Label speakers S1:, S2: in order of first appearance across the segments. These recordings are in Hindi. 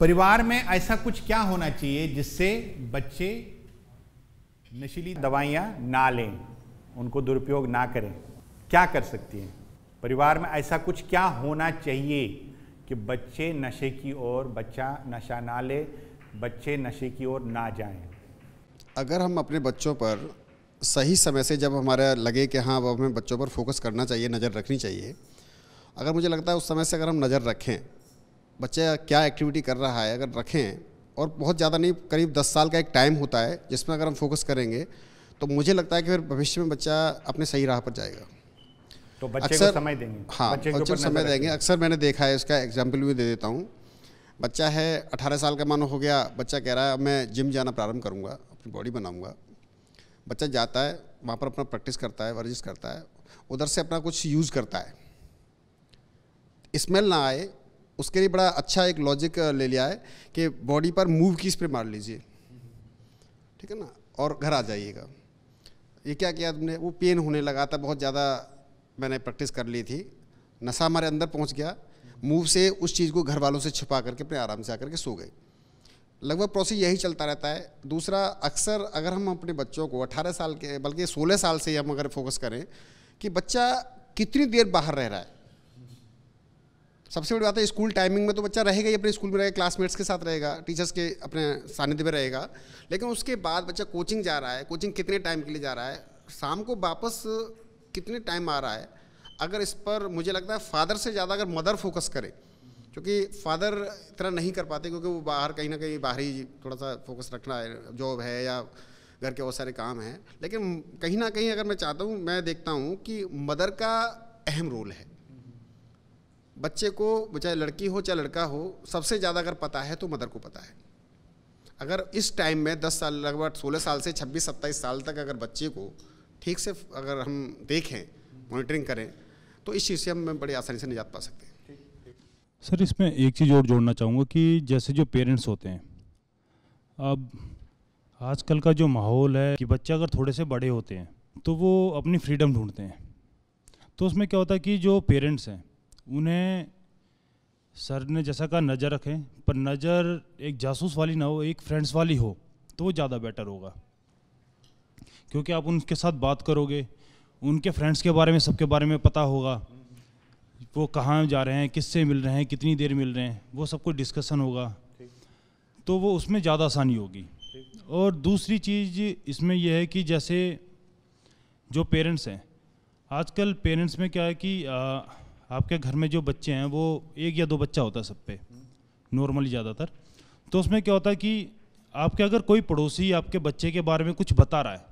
S1: परिवार में ऐसा कुछ क्या होना चाहिए जिससे बच्चे नशीली दवाइयाँ ना लें उनको दुरुपयोग ना करें क्या कर सकती हैं परिवार में ऐसा कुछ क्या होना चाहिए कि बच्चे नशे की ओर बच्चा नशा ना ले बच्चे नशे की ओर ना जाएं
S2: अगर हम अपने बच्चों पर सही समय से जब हमारा लगे कि हाँ अब हमें बच्चों पर फोकस करना चाहिए नज़र रखनी चाहिए अगर मुझे लगता है उस समय से अगर हम नज़र रखें बच्चा क्या एक्टिविटी कर रहा है अगर रखें और बहुत ज़्यादा नहीं करीब दस साल का एक टाइम होता है जिसमें अगर हम फोकस करेंगे तो मुझे लगता है कि फिर भविष्य में बच्चा अपने सही राह पर जाएगा
S1: तो बच्चे अक्सर, को समय देंगे हाँ बच्चे, बच्चे को समय देंगे अक्सर
S2: मैंने देखा है इसका एग्जाम्पल भी दे देता हूँ बच्चा है अठारह साल का मानो हो गया बच्चा कह रहा है मैं जिम जाना प्रारंभ करूँगा अपनी बॉडी बनाऊँगा बच्चा जाता है वहाँ पर अपना प्रैक्टिस करता है वर्जिश करता है उधर से अपना कुछ यूज़ करता है स्मेल ना आए उसके लिए बड़ा अच्छा एक लॉजिक ले लिया है कि बॉडी पर मूव की स्प्रे मार लीजिए ठीक है ना और घर आ जाइएगा ये क्या किया तुमने वो पेन होने लगा था बहुत ज़्यादा मैंने प्रैक्टिस कर ली थी नशा हमारे अंदर पहुंच गया मूव से उस चीज़ को घर वालों से छिपा करके अपने आराम से आकर के सो गए लगभग प्रोसेस यही चलता रहता है दूसरा अक्सर अगर हम अपने बच्चों को 18 साल के बल्कि 16 साल से हम अगर फोकस करें कि बच्चा कितनी देर बाहर रह रहा है सबसे बड़ी बात है स्कूल टाइमिंग में तो बच्चा रहेगा ही अपने स्कूल में रहेगा क्लासमेट्स के साथ रहेगा टीचर्स के अपने सानिध्य में रहेगा लेकिन उसके बाद बच्चा कोचिंग जा रहा है कोचिंग कितने टाइम के लिए जा रहा है शाम को वापस कितने टाइम आ रहा है अगर इस पर मुझे लगता है फादर से ज़्यादा अगर मदर फोकस करे क्योंकि फादर इतना नहीं कर पाते क्योंकि वो बाहर कहीं ना कहीं बाहर ही थोड़ा सा फोकस रखना है जॉब है या घर के बहुत सारे काम हैं लेकिन कहीं ना कहीं अगर मैं चाहता हूँ मैं देखता हूँ कि मदर का अहम रोल है बच्चे को चाहे लड़की हो चाहे लड़का हो सबसे ज़्यादा अगर पता है तो मदर को पता है अगर इस टाइम में 10 साल लगभग 16 साल से 26 27 साल तक अगर बच्चे को ठीक से अगर हम देखें मॉनिटरिंग करें तो इस चीज़ से हम बड़ी आसानी से निजात पा सकते हैं
S3: सर इसमें एक चीज़ और जोड़ना चाहूँगा कि जैसे जो पेरेंट्स होते हैं अब आजकल का जो माहौल है कि बच्चे अगर थोड़े से बड़े होते हैं तो वो अपनी फ्रीडम ढूंढते हैं तो उसमें क्या होता है कि जो पेरेंट्स हैं उन्हें सर ने जैसा कहा नज़र रखें पर नज़र एक जासूस वाली ना हो एक फ्रेंड्स वाली हो तो वो ज़्यादा बेटर होगा क्योंकि आप उनके साथ बात करोगे उनके फ्रेंड्स के बारे में सबके बारे में पता होगा वो कहाँ जा रहे हैं किससे मिल रहे हैं कितनी देर मिल रहे हैं वो सब कुछ डिस्कसन होगा तो वो उसमें ज़्यादा आसानी होगी और दूसरी चीज़ इसमें यह है कि जैसे जो पेरेंट्स हैं आजकल पेरेंट्स में क्या है कि आ, आपके घर में जो बच्चे हैं वो एक या दो बच्चा होता है सब पे नॉर्मली ज़्यादातर तो उसमें क्या होता है कि आपके अगर कोई पड़ोसी आपके बच्चे के बारे में कुछ बता रहा है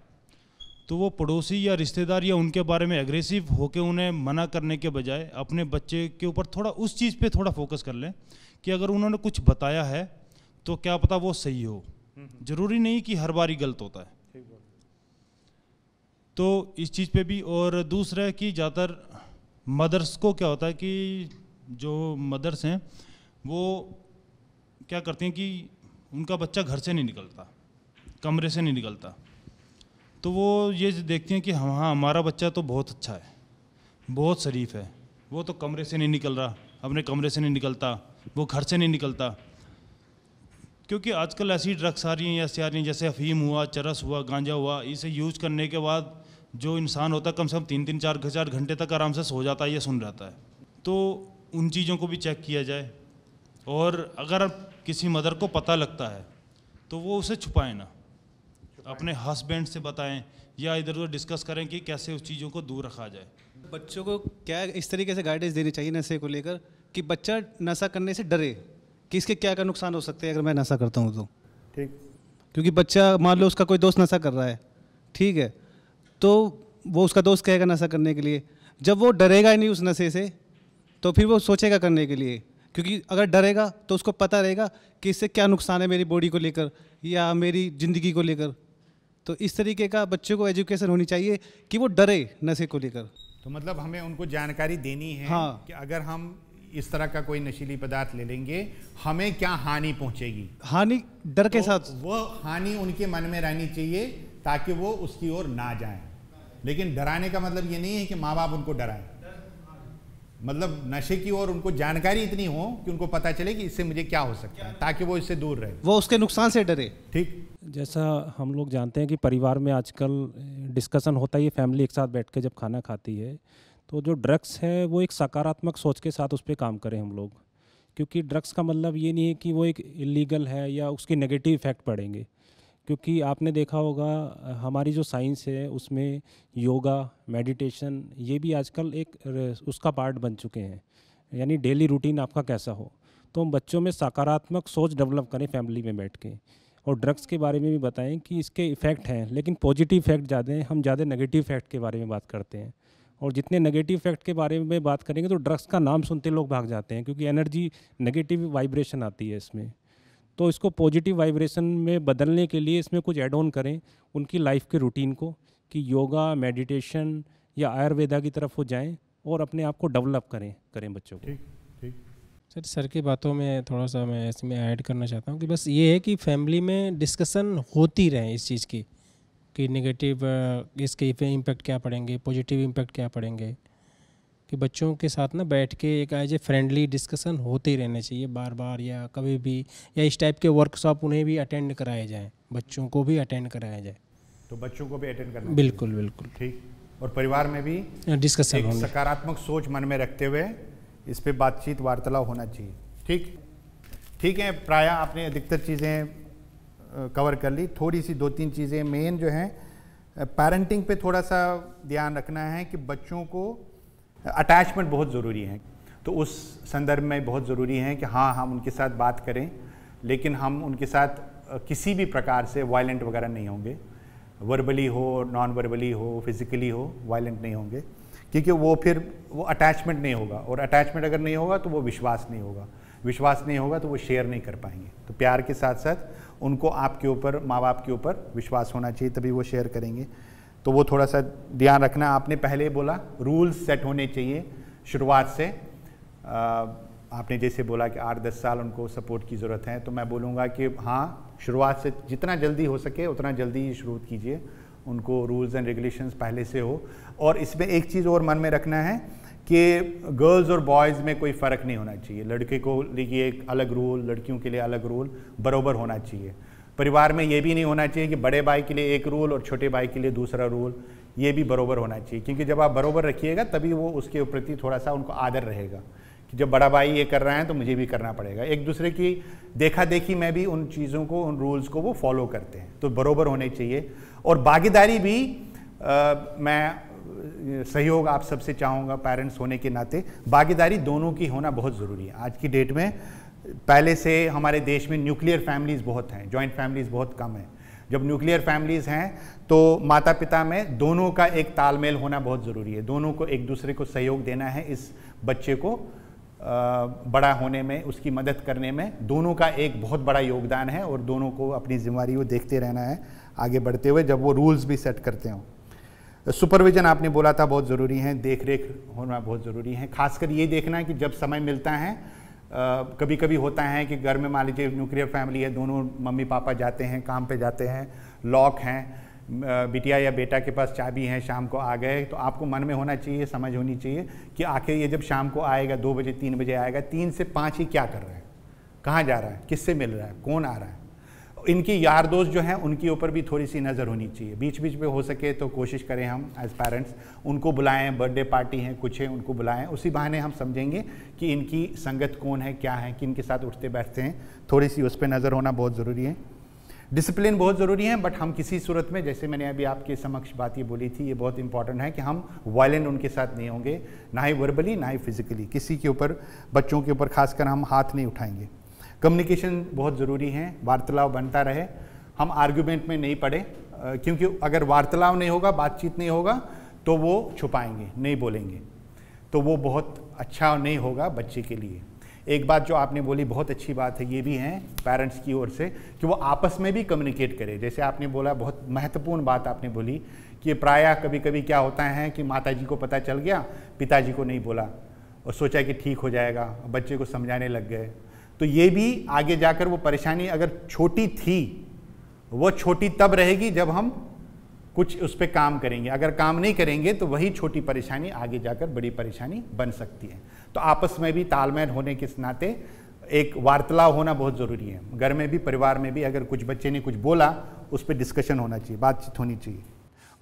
S3: तो वो पड़ोसी या रिश्तेदार या उनके बारे में एग्रेसिव होकर उन्हें मना करने के बजाय अपने बच्चे के ऊपर थोड़ा उस चीज़ पे थोड़ा फोकस कर लें कि अगर उन्होंने कुछ बताया है तो क्या पता वो सही हो ज़रूरी नहीं कि हर बार ही गलत होता है तो इस चीज़ पे भी और दूसरा है कि ज़्यादातर मदर्स को क्या होता है कि जो मदर्स हैं वो क्या करती हैं कि उनका बच्चा घर से नहीं निकलता कमरे से नहीं निकलता तो वो ये देखती हैं कि हाँ हाँ हमारा बच्चा तो बहुत अच्छा है बहुत शरीफ है वो तो कमरे से नहीं निकल रहा अपने कमरे से नहीं निकलता वो घर से नहीं निकलता क्योंकि आजकल ऐसी ड्रग्स आ रही हैं ऐसे आ रही हैं जैसे अफीम हुआ चरस हुआ गांजा हुआ इसे यूज करने के बाद जो इंसान होता है कम से कम तीन तीन चार चार घंटे तक आराम से सो जाता है या सुन जाता है तो उन चीज़ों को भी चेक किया जाए और अगर किसी मदर को पता लगता है तो वो उसे छुपाए ना अपने हस्बैंड से बताएं या इधर उधर डिस्कस करें कि कैसे उस चीज़ों को दूर
S4: रखा जाए बच्चों को क्या इस तरीके से गाइडेंस देनी चाहिए नशे को लेकर कि बच्चा नशा करने से डरे कि इसके क्या क्या नुकसान हो सकते हैं अगर मैं नशा करता हूँ तो ठीक क्योंकि बच्चा मान लो उसका कोई दोस्त नशा कर रहा है ठीक है तो वो उसका दोस्त कहेगा नशा करने के लिए जब वो डरेगा ही नहीं उस नशे से तो फिर वो सोचेगा करने के लिए क्योंकि अगर डरेगा तो उसको पता रहेगा कि इससे क्या नुकसान है मेरी बॉडी को लेकर या मेरी ज़िंदगी को लेकर तो इस तरीके का बच्चों को एजुकेशन होनी चाहिए कि वो डरे नशे को लेकर
S1: तो मतलब हमें उनको जानकारी देनी है हाँ कि अगर हम इस तरह का कोई नशीली पदार्थ ले लेंगे हमें क्या हानि पहुंचेगी
S4: हानि डर तो के साथ
S1: वो हानि उनके मन में रहनी चाहिए ताकि वो उसकी ओर ना जाएं लेकिन डराने का मतलब ये नहीं है कि माँ बाप उनको डराएं मतलब नशे की ओर उनको जानकारी इतनी हो कि उनको पता चले कि इससे मुझे क्या हो सकता है ताकि वो इससे दूर रहे
S4: वो उसके नुकसान से डरे ठीक जैसा हम लोग जानते हैं कि परिवार में आजकल डिस्कशन होता ही है फैमिली एक साथ बैठ के जब खाना खाती है तो जो ड्रग्स है वो एक सकारात्मक सोच के साथ उस पर काम करें हम लोग क्योंकि ड्रग्स का मतलब ये नहीं है कि वो एक इलीगल है या उसके नेगेटिव इफेक्ट पड़ेंगे क्योंकि आपने देखा होगा हमारी जो साइंस है उसमें योगा मेडिटेशन ये भी आजकल एक उसका पार्ट बन चुके हैं यानी डेली रूटीन आपका कैसा हो तो हम बच्चों में सकारात्मक सोच डेवलप करें फैमिली में बैठ के और ड्रग्स के बारे में भी बताएं कि इसके इफ़ेक्ट हैं लेकिन पॉजिटिव इफेक्ट ज़्यादा हैं हम ज़्यादा नेगेटिव इफेक्ट के बारे में बात करते हैं और जितने नेगेटिव इफेक्ट के बारे में बात करेंगे तो ड्रग्स का नाम सुनते लोग भाग जाते हैं क्योंकि एनर्जी नेगेटिव वाइब्रेशन आती है इसमें तो इसको पॉजिटिव वाइब्रेशन में बदलने के लिए इसमें कुछ एड ऑन करें उनकी लाइफ के रूटीन को कि योगा मेडिटेशन या आयुर्वेदा की तरफ हो जाएं और अपने आप को डेवलप करें करें बच्चों को ठीक ठीक सर सर की बातों में थोड़ा सा मैं इसमें ऐड करना चाहता हूँ कि बस ये है कि फैमिली में डिस्कशन होती रहे इस चीज़ की कि नेगेटिव इसके इम्पैक्ट क्या पड़ेंगे पॉजिटिव इम्पैक्ट क्या पड़ेंगे कि बच्चों के साथ ना बैठ के एक एज ए फ्रेंडली डिस्कशन होते ही रहने चाहिए बार बार या कभी भी या इस टाइप के वर्कशॉप उन्हें भी अटेंड कराए जाएँ बच्चों को भी अटेंड कराया जाए तो
S1: बच्चों को भी अटेंड करना बिल्कुल बिल्कुल ठीक और परिवार में भी डिस्कशन हाँ, सकारात्मक सोच मन में रखते हुए इस पर बातचीत वार्तालाप होना चाहिए ठीक ठीक है प्राय आपने अधिकतर चीज़ें कवर कर ली थोड़ी सी दो तीन चीज़ें मेन जो हैं पेरेंटिंग पे थोड़ा सा ध्यान रखना है कि बच्चों को अटैचमेंट बहुत ज़रूरी है तो उस संदर्भ में बहुत ज़रूरी है कि हाँ हम उनके साथ बात करें लेकिन हम उनके साथ किसी भी प्रकार से वायलेंट वगैरह नहीं होंगे वर्बली हो नॉन वर्बली हो फिज़िकली हो वायलेंट नहीं होंगे क्योंकि वो फिर वो अटैचमेंट नहीं होगा और अटैचमेंट अगर नहीं होगा तो वो विश्वास नहीं होगा विश्वास नहीं होगा तो वो शेयर नहीं कर पाएंगे तो प्यार के साथ साथ उनको आपके ऊपर माँ बाप के ऊपर विश्वास होना चाहिए तभी वो शेयर करेंगे तो वो थोड़ा सा ध्यान रखना आपने पहले बोला रूल्स सेट होने चाहिए शुरुआत से आ, आपने जैसे बोला कि आठ दस साल उनको सपोर्ट की ज़रूरत है तो मैं बोलूँगा कि हाँ शुरुआत से जितना जल्दी हो सके उतना जल्दी शुरू कीजिए उनको रूल्स एंड रेगुलेशंस पहले से हो और इसमें एक चीज़ और मन में रखना है कि गर्ल्स और बॉयज़ में कोई फ़र्क नहीं होना चाहिए लड़के को लिए एक अलग रूल लड़कियों के लिए अलग रूल बरोबर होना चाहिए परिवार में ये भी नहीं होना चाहिए कि बड़े भाई के लिए एक रूल और छोटे भाई के लिए दूसरा रूल ये भी बरोबर होना चाहिए क्योंकि जब आप बरोबर रखिएगा तभी वो उसके प्रति थोड़ा सा उनको आदर रहेगा कि जब बड़ा भाई ये कर रहा है तो मुझे भी करना पड़ेगा एक दूसरे की देखा देखी में भी उन चीज़ों को उन रूल्स को वो फॉलो करते हैं तो बरोबर होने चाहिए और भागीदारी भी आ, मैं सहयोग आप सबसे चाहूँगा पेरेंट्स होने के नाते भागीदारी दोनों की होना बहुत ज़रूरी है आज की डेट में पहले से हमारे देश में न्यूक्लियर फैमिलीज़ बहुत हैं जॉइंट फैमिलीज़ बहुत कम हैं जब न्यूक्लियर फैमिलीज़ हैं तो माता पिता में दोनों का एक तालमेल होना बहुत ज़रूरी है दोनों को एक दूसरे को सहयोग देना है इस बच्चे को बड़ा होने में उसकी मदद करने में दोनों का एक बहुत बड़ा योगदान है और दोनों को अपनी जिम्मेवारी को देखते रहना है आगे बढ़ते हुए जब वो रूल्स भी सेट करते हों सुपरविज़न आपने बोला था बहुत ज़रूरी है देख रेख होना बहुत ज़रूरी है खासकर ये देखना है कि जब समय मिलता है कभी कभी होता है कि घर में मान लीजिए न्यूक्लियर फैमिली है दोनों मम्मी पापा जाते हैं काम पे जाते हैं लॉक हैं बिटिया या बेटा के पास चाबी है शाम को आ गए तो आपको मन में होना चाहिए समझ होनी चाहिए कि आखिर ये जब शाम को आएगा दो बजे तीन बजे आएगा तीन से पाँच ही क्या कर रहे हैं कहाँ जा रहा है किससे मिल रहा है कौन आ रहा है इनकी यार दोस्त जो हैं उनके ऊपर भी थोड़ी सी नज़र होनी चाहिए बीच बीच में हो सके तो कोशिश करें हम एज पेरेंट्स उनको बुलाएं बर्थडे पार्टी हैं कुछ हैं उनको बुलाएं उसी बहाने हम समझेंगे कि इनकी संगत कौन है क्या है किन के साथ उठते बैठते हैं थोड़ी सी उस पर नज़र होना बहुत ज़रूरी है डिसिप्लिन बहुत ज़रूरी है बट हम किसी सूरत में जैसे मैंने अभी आपके समक्ष बात ये बोली थी ये बहुत इंपॉर्टेंट है कि हम वायलेंट उनके साथ नहीं होंगे ना ही वर्बली ना ही फिजिकली किसी के ऊपर बच्चों के ऊपर खासकर हम हाथ नहीं उठाएंगे कम्युनिकेशन बहुत ज़रूरी है वार्तालाप बनता रहे हम आर्ग्यूमेंट में नहीं पड़े क्योंकि अगर वार्तालाप नहीं होगा बातचीत नहीं होगा तो वो छुपाएंगे नहीं बोलेंगे तो वो बहुत अच्छा नहीं होगा बच्चे के लिए एक बात जो आपने बोली बहुत अच्छी बात है ये भी है पेरेंट्स की ओर से कि वो आपस में भी कम्युनिकेट करें जैसे आपने बोला बहुत महत्वपूर्ण बात आपने बोली कि प्रायः कभी कभी क्या होता है कि माताजी को पता चल गया पिताजी को नहीं बोला और सोचा कि ठीक हो जाएगा बच्चे को समझाने लग गए तो ये भी आगे जाकर वो परेशानी अगर छोटी थी वो छोटी तब रहेगी जब हम कुछ उस पर काम करेंगे अगर काम नहीं करेंगे तो वही छोटी परेशानी आगे जाकर बड़ी परेशानी बन सकती है तो आपस में भी तालमेल होने के नाते एक वार्तालाप होना बहुत ज़रूरी है घर में भी परिवार में भी अगर कुछ बच्चे ने कुछ बोला उस पर डिस्कशन होना चाहिए बातचीत होनी चाहिए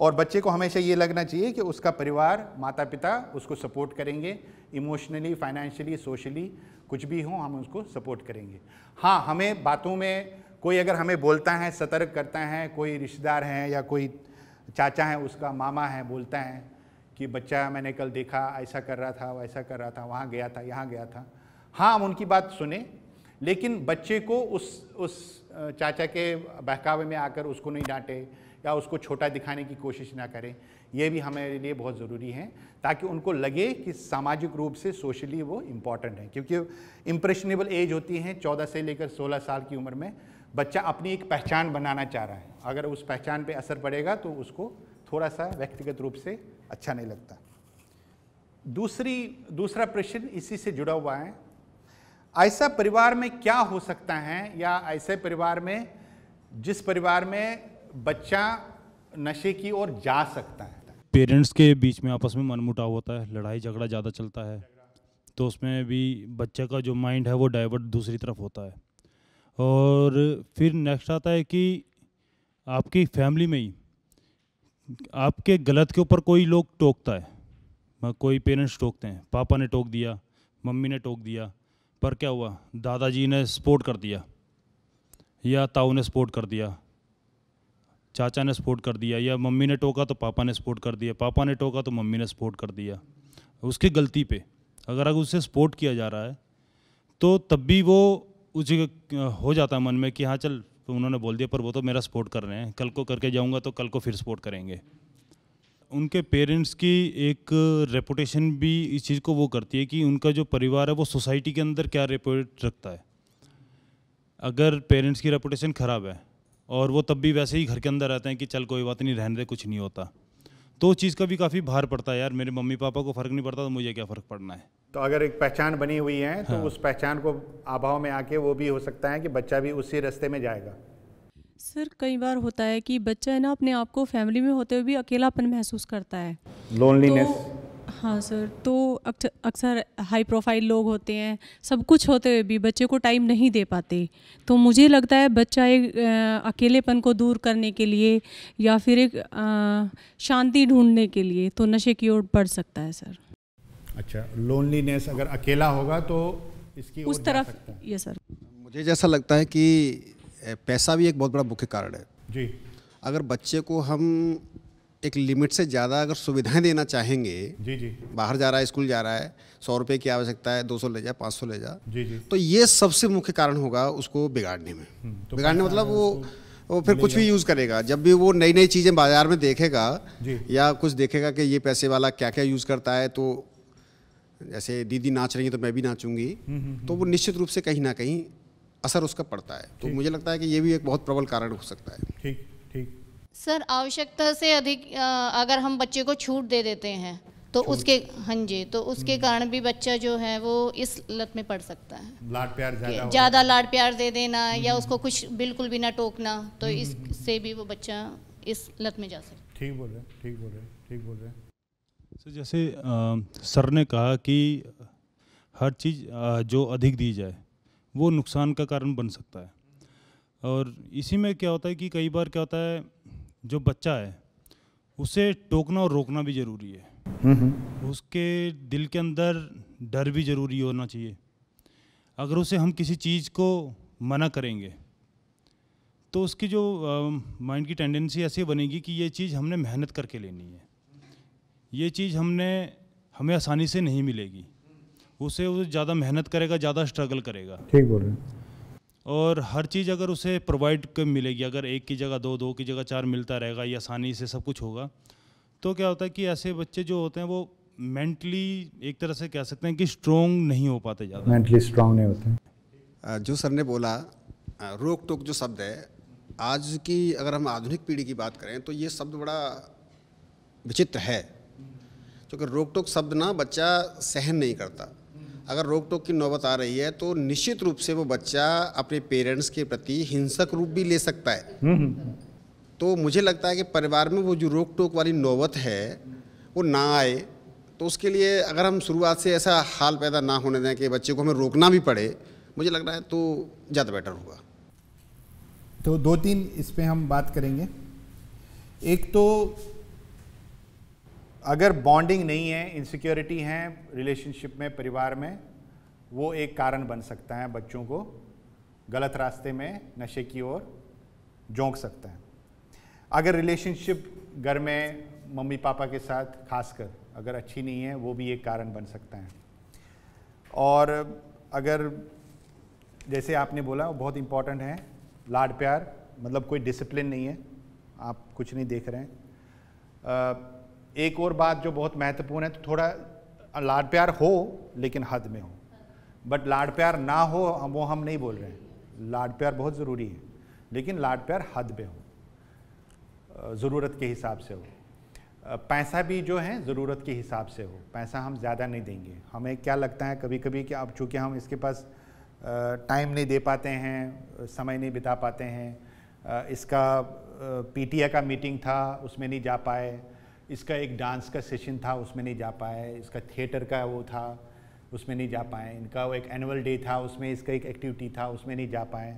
S1: और बच्चे को हमेशा ये लगना चाहिए कि उसका परिवार माता पिता उसको सपोर्ट करेंगे इमोशनली फाइनेंशियली सोशली कुछ भी हो हम उसको सपोर्ट करेंगे हाँ हमें बातों में कोई अगर हमें बोलता है सतर्क करता है कोई रिश्तेदार हैं या कोई चाचा है उसका मामा है बोलता है कि बच्चा मैंने कल देखा ऐसा कर रहा था वैसा कर रहा था वहाँ गया था यहाँ गया था हाँ हम उनकी बात सुने लेकिन बच्चे को उस उस चाचा के बहकावे में आकर उसको नहीं डांटे या उसको छोटा दिखाने की कोशिश ना करें ये भी हमारे लिए बहुत ज़रूरी हैं ताकि उनको लगे कि सामाजिक रूप से सोशली वो इम्पॉर्टेंट है क्योंकि इम्प्रेशनेबल एज होती है चौदह से लेकर सोलह साल की उम्र में बच्चा अपनी एक पहचान बनाना चाह रहा है अगर उस पहचान पर असर पड़ेगा तो उसको थोड़ा सा व्यक्तिगत रूप से अच्छा नहीं लगता दूसरी दूसरा प्रश्न इसी से जुड़ा हुआ है ऐसा परिवार में क्या हो सकता है या ऐसे परिवार में जिस परिवार में बच्चा नशे की ओर जा सकता है
S3: पेरेंट्स के बीच में आपस में मनमुटाव होता है लड़ाई झगड़ा ज़्यादा चलता है तो उसमें भी बच्चे का जो माइंड है वो डाइवर्ट दूसरी तरफ होता है और फिर नेक्स्ट आता है कि आपकी फैमिली में ही आपके गलत के ऊपर कोई लोग टोकता है कोई पेरेंट्स टोकते हैं पापा ने टोक दिया मम्मी ने टोक दिया पर क्या हुआ दादाजी ने सपोर्ट कर दिया या ताऊ ने सपोर्ट कर दिया चाचा ने सपोर्ट कर दिया या मम्मी ने टोका तो पापा ने सपोर्ट कर दिया पापा ने टोका तो मम्मी ने सपोर्ट कर दिया उसकी गलती पे अगर अगर उसे सपोर्ट किया जा रहा है तो तब भी वो उस जगह हो जाता है मन में कि हाँ चल तो उन्होंने बोल दिया पर वो तो मेरा सपोर्ट कर रहे हैं कल को करके जाऊँगा तो कल को फिर सपोर्ट करेंगे उनके पेरेंट्स की एक रेपुटेशन भी इस चीज़ को वो करती है कि उनका जो परिवार है वो सोसाइटी के अंदर क्या रेपुटेट रखता है अगर पेरेंट्स की रेपुटेशन ख़राब है और वो तब भी वैसे ही घर के अंदर रहते हैं कि चल कोई बात नहीं रहने दे कुछ नहीं होता तो उस चीज़ का भी काफ़ी भार पड़ता है यार मेरे मम्मी पापा को फ़र्क नहीं पड़ता तो मुझे क्या फ़र्क पड़ना है
S1: तो अगर एक पहचान बनी हुई है तो हाँ। उस पहचान को अभाव में आके वो भी हो सकता है कि बच्चा भी उसी रास्ते में जाएगा
S4: सर कई बार होता है कि बच्चा है ना अपने आप को फैमिली में होते हुए भी अकेलापन महसूस करता है लोनलीनेस तो हाँ सर तो अक्सर हाई प्रोफाइल लोग होते हैं सब कुछ होते हुए भी बच्चे को टाइम नहीं दे पाते तो मुझे लगता है बच्चा एक अकेलेपन को दूर करने के लिए या फिर एक शांति ढूंढने के लिए तो नशे की ओर बढ़ सकता है सर
S1: अच्छा लोनलीनेस अगर अकेला होगा तो इसकी उस तरफ
S4: ये सर
S2: मुझे जैसा लगता है कि पैसा भी एक बहुत बड़ा मुख्य कारण है जी अगर बच्चे को हम एक लिमिट से ज़्यादा अगर सुविधाएं देना चाहेंगे जी जी बाहर जा रहा है स्कूल जा रहा है सौ रुपये की आवश्यकता है दो सौ ले जाए पाँच सौ ले जा जी जी तो ये सबसे मुख्य कारण होगा उसको बिगाड़ने में हम्म, तो बिगाड़ने मतलब वो वो फिर कुछ भी यूज़ करेगा जब भी वो नई नई चीज़ें बाज़ार में देखेगा या कुछ देखेगा कि ये पैसे वाला क्या क्या यूज़ करता है तो जैसे दीदी नाच रही है तो मैं भी नाचूंगी हम्म, हम्म, तो वो निश्चित रूप से कहीं ना कहीं असर उसका पड़ता है तो मुझे लगता है कि ये भी एक बहुत प्रबल कारण हो सकता है
S1: ठीक ठीक
S2: सर आवश्यकता से अधिक अगर हम बच्चे को छूट दे देते हैं तो उसके हाँ जी तो उसके हम्म। कारण भी बच्चा जो है वो इस लत में पड़ सकता है
S1: लाड प्यार
S3: ज्यादा ज्यादा लाड प्यार
S2: दे देना हम्म, या हम्म। उसको कुछ बिल्कुल भी ना टोकना तो इससे भी वो बच्चा इस लत में जा सकता
S3: ठीक बोल रहे ठीक बोल रहे ठीक बोल रहे सर जैसे आ, सर ने कहा कि हर चीज़ आ, जो अधिक दी जाए वो नुकसान का कारण बन सकता है और इसी में क्या होता है कि कई बार क्या होता है जो बच्चा है उसे टोकना और रोकना भी ज़रूरी है उसके दिल के अंदर डर भी ज़रूरी होना चाहिए अगर उसे हम किसी चीज़ को मना करेंगे तो उसकी जो माइंड की टेंडेंसी ऐसी बनेगी कि ये चीज़ हमने मेहनत करके लेनी है ये चीज़ हमने हमें आसानी से नहीं मिलेगी उसे वो ज़्यादा मेहनत करेगा ज़्यादा स्ट्रगल करेगा
S1: ठीक बोल रहे हैं
S3: और हर चीज़ अगर उसे प्रोवाइड मिलेगी अगर एक की जगह दो दो की जगह चार मिलता रहेगा या आसानी से सब कुछ होगा तो क्या होता है कि ऐसे बच्चे जो होते हैं वो मेंटली एक तरह से कह सकते हैं कि स्ट्रॉन्ग नहीं हो पाते ज़्यादा मेंटली स्ट्रॉन्ग
S1: नहीं होते
S2: जो सर ने बोला रोक टोक जो शब्द है आज की अगर हम आधुनिक पीढ़ी की बात करें तो ये शब्द बड़ा विचित्र है क्योंकि रोक टोक शब्द ना बच्चा सहन नहीं करता अगर रोक टोक की नौबत आ रही है तो निश्चित रूप से वो बच्चा अपने पेरेंट्स के प्रति हिंसक रूप भी ले सकता है हम्म, हम्म। तो मुझे लगता है कि परिवार में वो जो रोक टोक वाली नौबत है वो ना आए तो उसके लिए अगर हम शुरुआत से ऐसा हाल पैदा ना होने दें कि बच्चे को हमें रोकना भी पड़े मुझे लग रहा है तो ज़्यादा बेटर होगा
S1: तो दो तीन इस पर हम बात करेंगे एक तो अगर बॉन्डिंग नहीं है इनसिक्योरिटी है रिलेशनशिप में परिवार में वो एक कारण बन सकता है बच्चों को गलत रास्ते में नशे की ओर झोंक सकता है अगर रिलेशनशिप घर में मम्मी पापा के साथ खासकर अगर अच्छी नहीं है वो भी एक कारण बन सकता है और अगर जैसे आपने बोला वो बहुत इम्पॉर्टेंट है लाड प्यार मतलब कोई डिसिप्लिन नहीं है आप कुछ नहीं देख रहे हैं एक और बात जो बहुत महत्वपूर्ण है तो थोड़ा लाड प्यार हो लेकिन हद में हो बट लाड प्यार ना हो वो हम नहीं बोल रहे हैं लाड प्यार बहुत ज़रूरी है लेकिन लाड प्यार हद में हो ज़रूरत के हिसाब से हो पैसा भी जो है ज़रूरत के हिसाब से हो पैसा हम ज़्यादा नहीं देंगे हमें क्या लगता है कभी कभी कि अब चूँकि हम इसके पास टाइम नहीं दे पाते हैं समय नहीं बिता पाते हैं इसका पीटीए का मीटिंग था उसमें नहीं जा पाए इसका एक डांस का सेशन था उसमें नहीं जा पाए इसका थिएटर का वो था उसमें नहीं जा पाए इनका वो एक एनुअल डे था उसमें इसका एक एक्टिविटी था उसमें नहीं जा पाए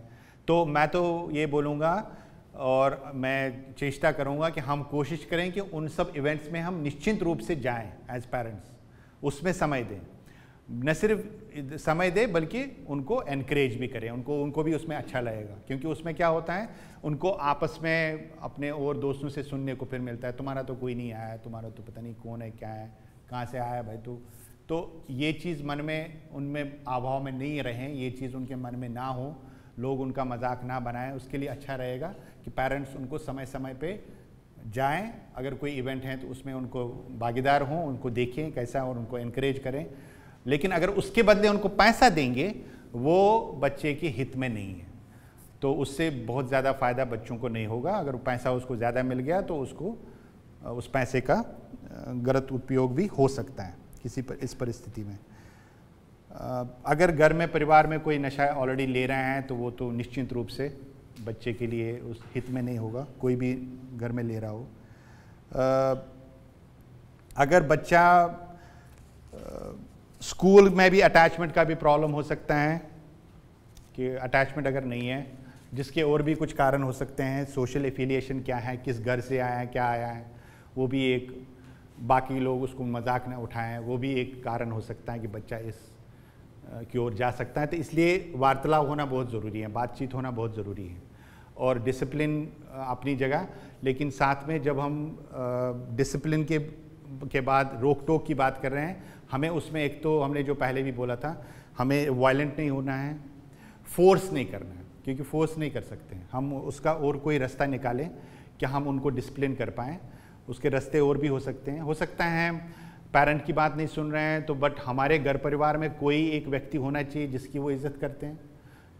S1: तो मैं तो ये बोलूँगा और मैं चेष्टा करूँगा कि हम कोशिश करें कि उन सब इवेंट्स में हम निश्चिंत रूप से जाएँ एज पेरेंट्स उसमें समय दें न सिर्फ समय दे बल्कि उनको एनकरेज भी करें उनको उनको भी उसमें अच्छा लगेगा क्योंकि उसमें क्या होता है उनको आपस में अपने और दोस्तों से सुनने को फिर मिलता है तुम्हारा तो कोई नहीं आया तुम्हारा तो पता नहीं कौन है क्या है कहाँ से आया भाई तू तो ये चीज़ मन में उनमें अभाव में नहीं रहें ये चीज़ उनके मन में ना हो लोग उनका मजाक ना बनाएं उसके लिए अच्छा रहेगा कि पेरेंट्स उनको समय समय पे जाएं अगर कोई इवेंट है तो उसमें उनको भागीदार हों उनको देखें कैसा और उनको इनक्रेज करें लेकिन अगर उसके बदले उनको पैसा देंगे वो बच्चे के हित में नहीं है तो उससे बहुत ज़्यादा फ़ायदा बच्चों को नहीं होगा अगर पैसा उसको ज़्यादा मिल गया तो उसको उस पैसे का गलत उपयोग भी हो सकता है किसी पर इस परिस्थिति में अगर घर में परिवार में कोई नशा ऑलरेडी ले रहे हैं तो वो तो निश्चित रूप से बच्चे के लिए उस हित में नहीं होगा कोई भी घर में ले रहा हो अगर बच्चा स्कूल में भी अटैचमेंट का भी प्रॉब्लम हो सकता है कि अटैचमेंट अगर नहीं है जिसके और भी कुछ कारण हो सकते हैं सोशल एफिलिएशन क्या है किस घर से आया है क्या आया है वो भी एक बाकी लोग उसको मजाक न उठाएं वो भी एक कारण हो सकता है कि बच्चा इस की ओर जा सकता है तो इसलिए वार्तालाप होना बहुत ज़रूरी है बातचीत होना बहुत ज़रूरी है और डिसिप्लिन अपनी जगह लेकिन साथ में जब हम डिसिप्लिन के के बाद रोक टोक की बात कर रहे हैं हमें उसमें एक तो हमने जो पहले भी बोला था हमें वायलेंट नहीं होना है फोर्स नहीं करना है क्योंकि फोर्स नहीं कर सकते हम उसका और कोई रास्ता निकालें क्या हम उनको डिसप्लिन कर पाएँ उसके रास्ते और भी हो सकते हैं हो सकता है पेरेंट की बात नहीं सुन रहे हैं तो बट हमारे घर परिवार में कोई एक व्यक्ति होना चाहिए जिसकी वो इज़्ज़त करते हैं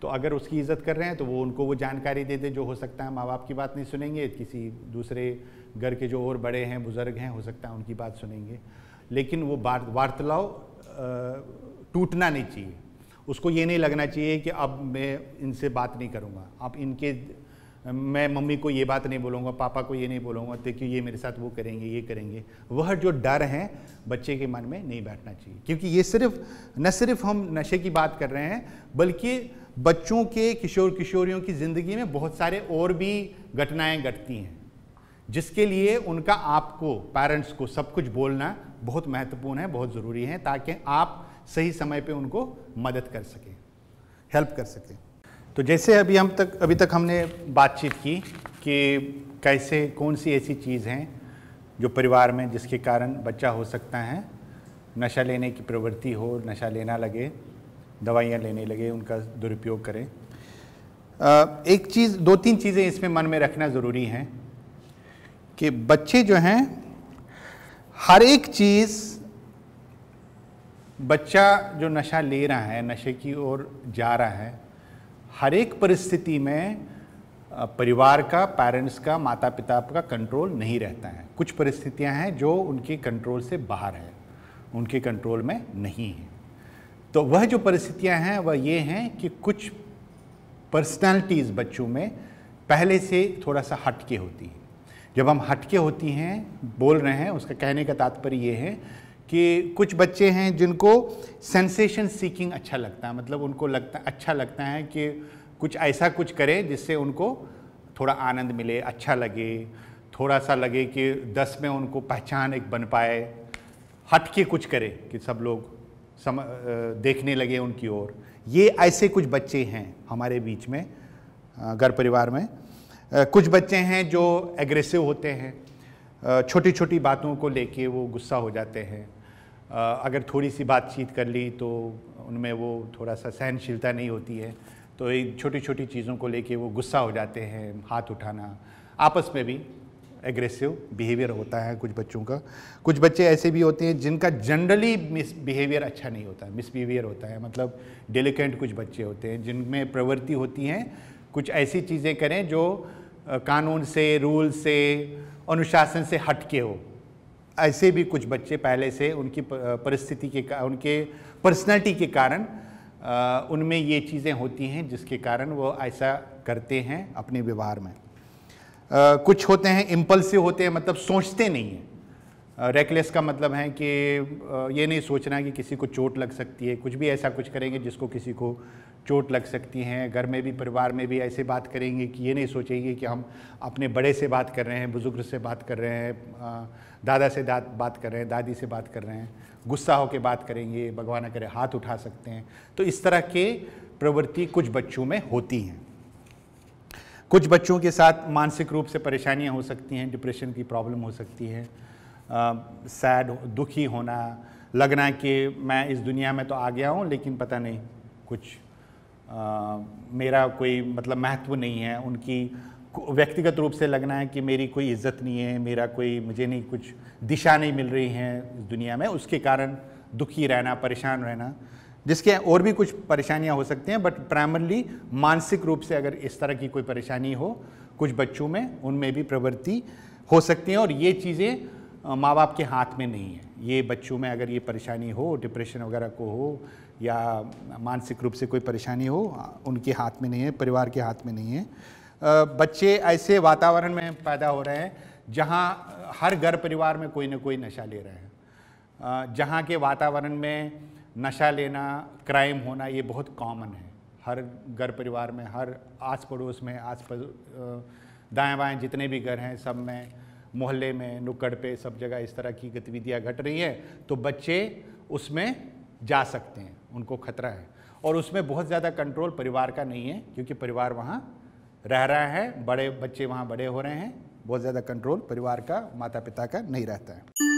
S1: तो अगर उसकी इज़्ज़त कर रहे हैं तो वो उनको वो जानकारी दे दे जो हो सकता है माँ बाप की बात नहीं सुनेंगे किसी दूसरे घर के जो और बड़े हैं बुज़ुर्ग हैं हो सकता है उनकी बात सुनेंगे लेकिन वो वार्तालाव टूटना नहीं चाहिए उसको ये नहीं लगना चाहिए कि अब मैं इनसे बात नहीं करूँगा अब इनके मैं मम्मी को ये बात नहीं बोलूँगा पापा को ये नहीं बोलूँगा देखिए ये मेरे साथ वो करेंगे ये करेंगे वह जो डर है बच्चे के मन में नहीं बैठना चाहिए क्योंकि ये सिर्फ न सिर्फ हम नशे की बात कर रहे हैं बल्कि बच्चों के किशोर किशोरियों की ज़िंदगी में बहुत सारे और भी घटनाएँ घटती हैं जिसके लिए उनका आपको पेरेंट्स को सब कुछ बोलना बहुत महत्वपूर्ण है बहुत ज़रूरी है ताकि आप सही समय पे उनको मदद कर सकें हेल्प कर सकें तो जैसे अभी हम तक अभी तक हमने बातचीत की कि कैसे कौन सी ऐसी चीज़ हैं जो परिवार में जिसके कारण बच्चा हो सकता है नशा लेने की प्रवृत्ति हो नशा लेना लगे दवाइयाँ लेने लगे उनका दुरुपयोग करें एक चीज़ दो तीन चीज़ें इसमें मन में रखना ज़रूरी हैं कि बच्चे जो हैं हर एक चीज़ बच्चा जो नशा ले रहा है नशे की ओर जा रहा है हर एक परिस्थिति में परिवार का पेरेंट्स का माता पिता का कंट्रोल नहीं रहता है कुछ परिस्थितियां हैं जो उनके कंट्रोल से बाहर है उनके कंट्रोल में नहीं है तो वह जो परिस्थितियां हैं वह ये हैं कि कुछ पर्सनालिटीज़ बच्चों में पहले से थोड़ा सा हटके होती हैं जब हम हटके होती हैं बोल रहे हैं उसका कहने का तात्पर्य ये है कि कुछ बच्चे हैं जिनको सेंसेशन सीकिंग अच्छा लगता है मतलब उनको लगता अच्छा लगता है कि कुछ ऐसा कुछ करें जिससे उनको थोड़ा आनंद मिले अच्छा लगे थोड़ा सा लगे कि दस में उनको पहचान एक बन पाए हट के कुछ करें कि सब लोग सम देखने लगे उनकी ओर ये ऐसे कुछ बच्चे हैं हमारे बीच में घर परिवार में कुछ बच्चे हैं जो एग्रेसिव होते हैं छोटी छोटी बातों को लेके वो गुस्सा हो जाते हैं अगर थोड़ी सी बातचीत कर ली तो उनमें वो थोड़ा सा सहनशीलता नहीं होती है तो एक छोटी छोटी चीज़ों को लेके वो गुस्सा हो जाते हैं हाथ उठाना आपस में भी एग्रेसिव बिहेवियर होता है कुछ बच्चों का कुछ बच्चे ऐसे भी होते हैं जिनका जनरली मिस बिहेवियर अच्छा नहीं होता मिस बिहेवियर होता है मतलब डेलिकेंट कुछ बच्चे होते हैं जिनमें प्रवृत्ति होती हैं कुछ ऐसी चीज़ें करें जो कानून से रूल से अनुशासन से हट के हो ऐसे भी कुछ बच्चे पहले से उनकी परिस्थिति के उनके पर्सनैलिटी के कारण उनमें ये चीज़ें होती हैं जिसके कारण वो ऐसा करते हैं अपने व्यवहार में कुछ होते हैं इम्पल्सिव होते हैं मतलब सोचते नहीं हैं रेकलेस का मतलब है कि ये नहीं सोचना कि किसी को चोट लग सकती है कुछ भी ऐसा कुछ करेंगे जिसको किसी को चोट लग सकती हैं घर में भी परिवार में भी ऐसे बात करेंगे कि ये नहीं सोचेंगे कि हम अपने बड़े से बात कर रहे हैं बुज़ुर्ग से बात कर रहे हैं दादा से दाद बात कर रहे हैं दादी से बात कर रहे हैं गुस्सा होकर बात करेंगे भगवान करे हाथ उठा सकते हैं तो इस तरह के प्रवृत्ति कुछ बच्चों में होती हैं कुछ बच्चों के साथ मानसिक रूप से परेशानियाँ हो सकती हैं डिप्रेशन की प्रॉब्लम हो सकती है सैड दुखी होना लगना कि मैं इस दुनिया में तो आ गया हूँ लेकिन पता नहीं कुछ आ, मेरा कोई मतलब महत्व नहीं है उनकी व्यक्तिगत रूप से लगना है कि मेरी कोई इज्जत नहीं है मेरा कोई मुझे नहीं कुछ दिशा नहीं मिल रही है इस दुनिया में उसके कारण दुखी रहना परेशान रहना जिसके और भी कुछ परेशानियां हो सकती हैं बट प्राइमरली मानसिक रूप से अगर इस तरह की कोई परेशानी हो कुछ बच्चों में उनमें भी प्रवृत्ति हो सकती है और ये चीज़ें माँ बाप के हाथ में नहीं है ये बच्चों में अगर ये परेशानी हो डिप्रेशन वगैरह को हो या मानसिक रूप से कोई परेशानी हो उनके हाथ में नहीं है परिवार के हाथ में नहीं है बच्चे ऐसे वातावरण में पैदा हो रहे हैं जहाँ हर घर परिवार में कोई ना कोई नशा ले रहे हैं जहाँ के वातावरण में नशा लेना क्राइम होना ये बहुत कॉमन है हर घर परिवार में हर आस पड़ोस में आस दाएँ बाएँ जितने भी घर हैं सब में मोहल्ले में नुक्कड़ पे सब जगह इस तरह की गतिविधियाँ घट रही हैं तो बच्चे उसमें जा सकते हैं उनको खतरा है और उसमें बहुत ज़्यादा कंट्रोल परिवार का नहीं है क्योंकि परिवार वहाँ रह रहा है बड़े बच्चे वहाँ बड़े हो रहे हैं बहुत ज़्यादा कंट्रोल परिवार का माता पिता का नहीं रहता है